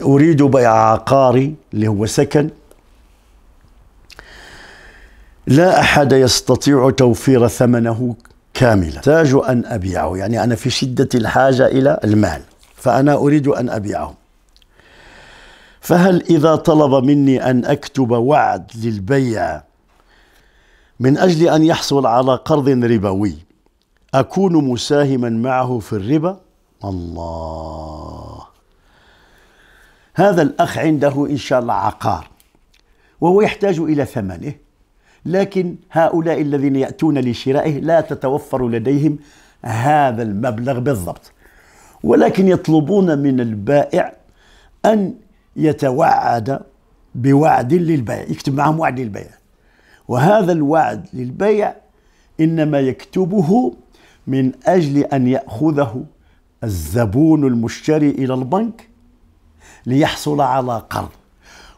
أريد بيع عقاري اللي هو سكن لا أحد يستطيع توفير ثمنه كاملا أحتاج أن أبيعه يعني أنا في شدة الحاجة إلى المال فأنا أريد أن أبيعه فهل إذا طلب مني أن أكتب وعد للبيع من أجل أن يحصل على قرض ربوي أكون مساهما معه في الربا الله هذا الأخ عنده إن شاء الله عقار وهو يحتاج إلى ثمنه لكن هؤلاء الذين يأتون لشرائه لا تتوفر لديهم هذا المبلغ بالضبط ولكن يطلبون من البائع أن يتوعد بوعد للبيع يكتب معهم وعد للبيع وهذا الوعد للبيع إنما يكتبه من أجل أن يأخذه الزبون المشتري إلى البنك ليحصل على قرض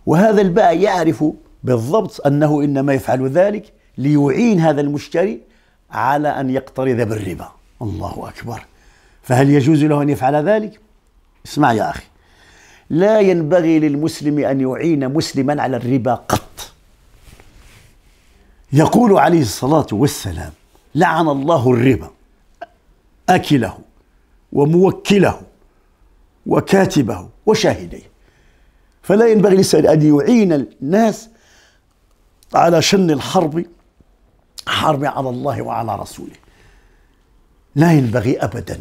وهذا البائع يعرف بالضبط أنه إنما يفعل ذلك ليعين هذا المشتري على أن يقترض بالربا الله أكبر فهل يجوز له أن يفعل ذلك؟ اسمع يا أخي لا ينبغي للمسلم أن يعين مسلما على الربا قط يقول عليه الصلاة والسلام لعن الله الربا أكله وموكله وكاتبه وشاهديه فلا ينبغي للسيد أن يعين الناس على شن الحرب حرب على الله وعلى رسوله لا ينبغي أبدا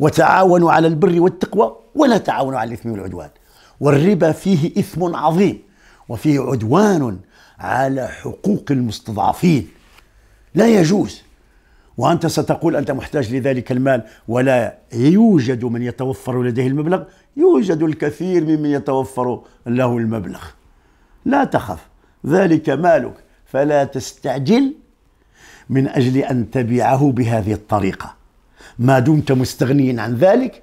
وتعاونوا على البر والتقوى ولا تعاونوا على الإثم والعدوان والربا فيه إثم عظيم وفيه عدوان على حقوق المستضعفين لا يجوز وأنت ستقول أنت محتاج لذلك المال ولا يوجد من يتوفر لديه المبلغ يوجد الكثير ممن يتوفر له المبلغ لا تخف ذلك مالك فلا تستعجل من أجل أن تبيعه بهذه الطريقة ما دمت مستغنيا عن ذلك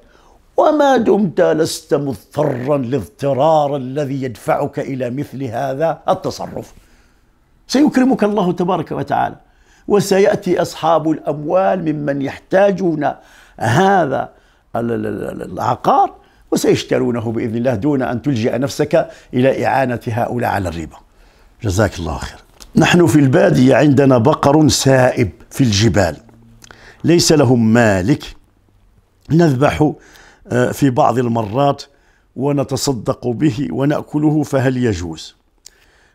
وما دمت لست مضطرا لاضطرار الذي يدفعك إلى مثل هذا التصرف سيكرمك الله تبارك وتعالى وسيأتي أصحاب الأموال ممن يحتاجون هذا العقار وسيشترونه بإذن الله دون أن تلجأ نفسك إلى إعانة هؤلاء على الربا جزاك الله خير نحن في البادية عندنا بقر سائب في الجبال ليس لهم مالك نذبح آه، في بعض المرات ونتصدق به ونأكله فهل يجوز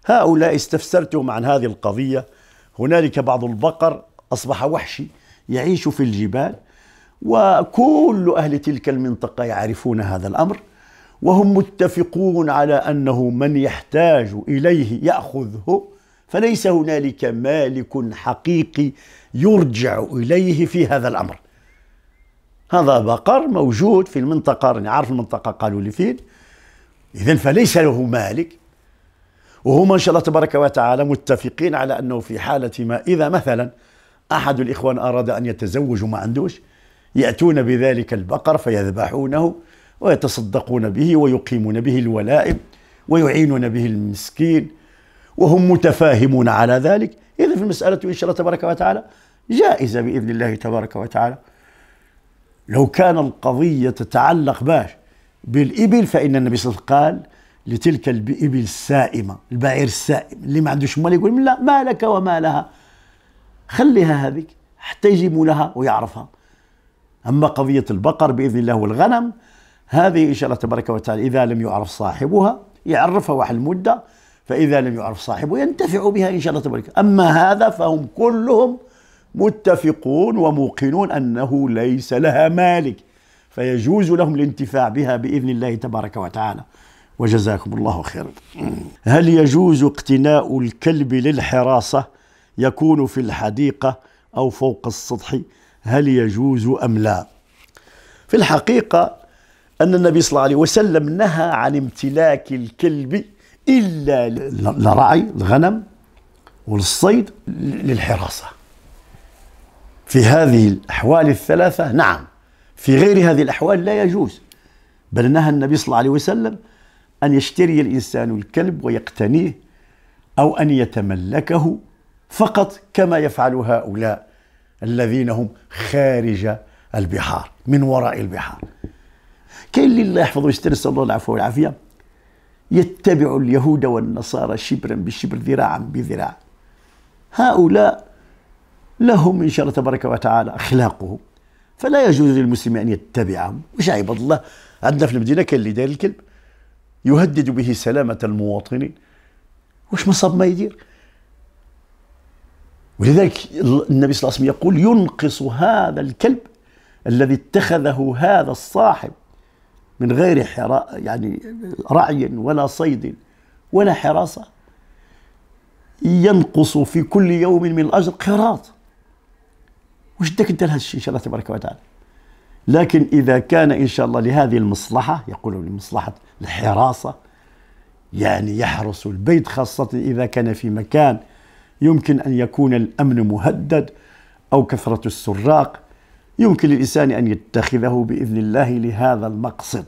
هؤلاء استفسرتهم عن هذه القضية هنالك بعض البقر أصبح وحشي يعيش في الجبال وكل أهل تلك المنطقة يعرفون هذا الأمر وهم متفقون على أنه من يحتاج إليه يأخذه فليس هنالك مالك حقيقي يرجع إليه في هذا الأمر هذا بقر موجود في المنطقة راني عارف المنطقة قالوا لي فين إذا فليس له مالك وهم إن شاء الله تبارك وتعالى متفقين على أنه في حالة ما إذا مثلا أحد الإخوان أراد أن يتزوج وما عندوش يأتون بذلك البقر فيذبحونه ويتصدقون به ويقيمون به الولائم ويعينون به المسكين وهم متفاهمون على ذلك إذا في المسألة إن شاء الله تبارك وتعالى جائزة بإذن الله تبارك وتعالى لو كان القضية تتعلق باش بالإبل فإن النبي صلى الله عليه وسلم قال لتلك الإبل السائمة البعير السائم اللي ما عندوش مال يقول لا ما لك وما لها خليها هذيك حتى يجيبوا لها ويعرفها أما قضية البقر بإذن الله والغنم هذه إن شاء الله تبارك وتعالى إذا لم يعرف صاحبها يعرفها واحد المدة فإذا لم يعرف صاحبه ينتفع بها إن شاء الله تبارك أما هذا فهم كلهم متفقون وموقنون أنه ليس لها مالك فيجوز لهم الانتفاع بها بإذن الله تبارك وتعالى وجزاكم الله خيرا هل يجوز اقتناء الكلب للحراسة يكون في الحديقة أو فوق السطح هل يجوز أم لا في الحقيقة أن النبي صلى الله عليه وسلم نهى عن امتلاك الكلب إلا لرعي الغنم وللصيد للحراسة في هذه الأحوال الثلاثة نعم في غير هذه الأحوال لا يجوز بل نهى النبي صلى الله عليه وسلم أن يشتري الإنسان الكلب ويقتنيه أو أن يتملكه فقط كما يفعل هؤلاء الذين هم خارج البحار من وراء البحار كاين اللي الله يحفظه ويستر نسال الله العفو والعافيه يتبع اليهود والنصارى شبرا بشبر ذراعا بذراع هؤلاء لهم ان شاء الله تبارك وتعالى اخلاقهم فلا يجوز للمسلم ان يتبعهم وش عباد الله عندنا في المدينه كان اللي داير الكلب يهدد به سلامة المواطنين واش مصاب ما يدير ولذلك النبي صلى الله عليه وسلم يقول ينقص هذا الكلب الذي اتخذه هذا الصاحب من غير حرا يعني رعي ولا صيد ولا حراسه ينقص في كل يوم من الاجر قراط واش داك انت لهذا الشيء ان شاء الله تبارك وتعالى لكن إذا كان إن شاء الله لهذه المصلحة يقولون لمصلحة الحراسة يعني يحرس البيت خاصة إذا كان في مكان يمكن أن يكون الأمن مهدد أو كثرة السراق يمكن للإنسان أن يتخذه بإذن الله لهذا المقصد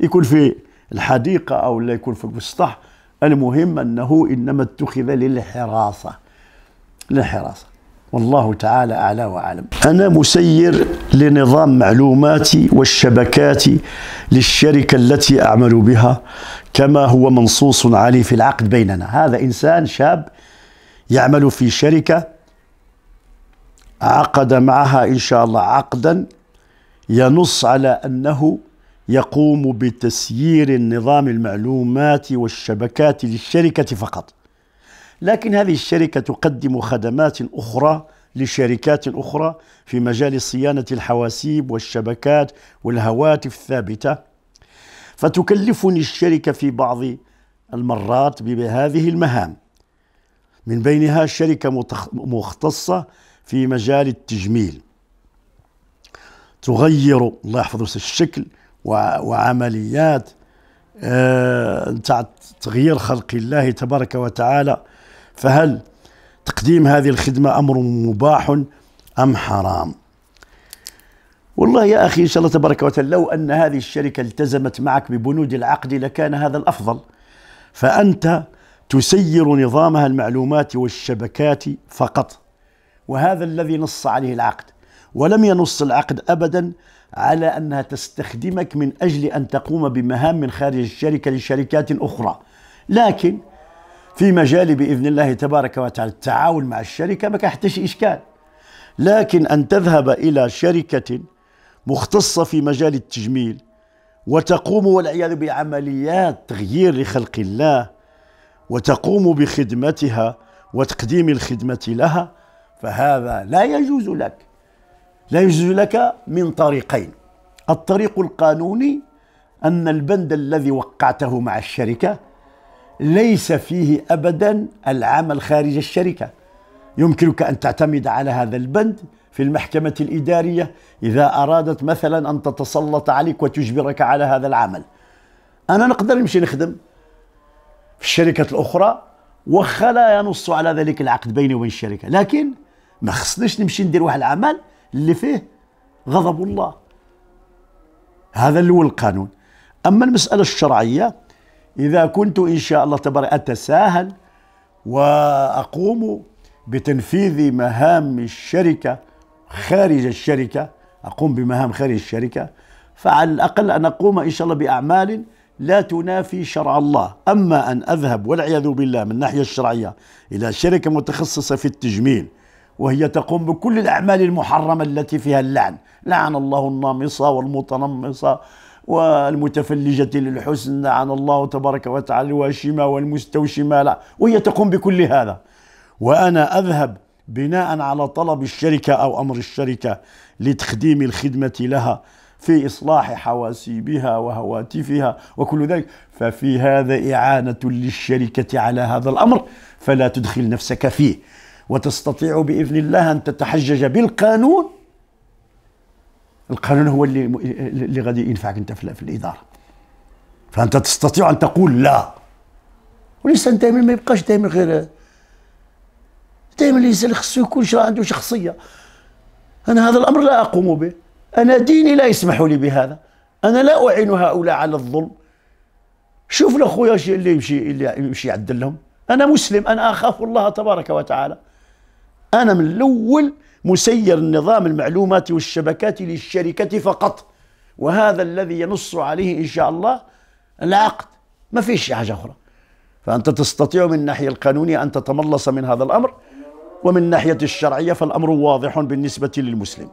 يكون في الحديقة أو لا يكون في المسطح المهم أنه إنما اتخذ للحراسة للحراسة والله تعالى أعلى وأعلم أنا مسير لنظام معلوماتي والشبكات للشركة التي أعمل بها كما هو منصوص عليه في العقد بيننا هذا إنسان شاب يعمل في شركة عقد معها إن شاء الله عقدا ينص على أنه يقوم بتسيير نظام المعلومات والشبكات للشركة فقط لكن هذه الشركة تقدم خدمات أخرى لشركات أخرى في مجال صيانة الحواسيب والشبكات والهواتف الثابتة فتكلفني الشركة في بعض المرات بهذه المهام من بينها شركة مختصة في مجال التجميل تغير الله يحفظه الشكل وعمليات آه، تغيير خلق الله تبارك وتعالى فهل تقديم هذه الخدمة أمر مباح أم حرام والله يا أخي إن شاء الله تبارك وتعالى لو أن هذه الشركة التزمت معك ببنود العقد لكان هذا الأفضل فأنت تسير نظامها المعلومات والشبكات فقط وهذا الذي نص عليه العقد ولم ينص العقد أبدا على أنها تستخدمك من أجل أن تقوم بمهام من خارج الشركة لشركات أخرى لكن في مجالي باذن الله تبارك وتعالى التعاون مع الشركه ما كان كيحتاج اشكال لكن ان تذهب الى شركه مختصه في مجال التجميل وتقوم والعياذ بعمليات تغيير لخلق الله وتقوم بخدمتها وتقديم الخدمه لها فهذا لا يجوز لك لا يجوز لك من طريقين الطريق القانوني ان البند الذي وقعته مع الشركه ليس فيه ابدا العمل خارج الشركه يمكنك ان تعتمد على هذا البند في المحكمه الاداريه اذا ارادت مثلا ان تتسلط عليك وتجبرك على هذا العمل انا نقدر نمشي نخدم في الشركه الاخرى وخا لا ينص على ذلك العقد بيني وبين الشركه لكن ما خصنيش نمشي ندير واحد العمل اللي فيه غضب الله هذا اللي هو القانون اما المساله الشرعيه إذا كنت إن شاء الله تبارك أتساهل وأقوم بتنفيذ مهام الشركة خارج الشركة أقوم بمهام خارج الشركة فعلى الأقل أن أقوم إن شاء الله بأعمال لا تنافي شرع الله أما أن أذهب والعياذ بالله من الناحية الشرعية إلى شركة متخصصة في التجميل وهي تقوم بكل الأعمال المحرمة التي فيها اللعن لعن الله النامصة والمتنمصة والمتفلجة للحسن عن الله تبارك وتعالى الواشمة والمستوشمة لا وهي تقوم بكل هذا وأنا أذهب بناء على طلب الشركة أو أمر الشركة لتخديم الخدمة لها في إصلاح حواسيبها وهواتفها وكل ذلك ففي هذا إعانة للشركة على هذا الأمر فلا تدخل نفسك فيه وتستطيع بإذن الله أن تتحجج بالقانون القانون هو اللي اللي غادي ينفعك انت في الاداره فانت تستطيع ان تقول لا والانسان دائما ما يبقاش دائما غير دائما الانسان خصو يكون عنده شخصيه انا هذا الامر لا اقوم به انا ديني لا يسمح لي بهذا انا لا اعين هؤلاء على الظلم شوف لأخويا اللي يمشي اللي يمشي يعدل لهم انا مسلم انا اخاف الله تبارك وتعالى أنا من الأول مسير النظام المعلوماتي والشبكات للشركة فقط وهذا الذي ينص عليه إن شاء الله العقد ما فيش حاجة أخرى فأنت تستطيع من الناحية القانونية أن تتملص من هذا الأمر ومن ناحية الشرعية فالأمر واضح بالنسبة للمسلم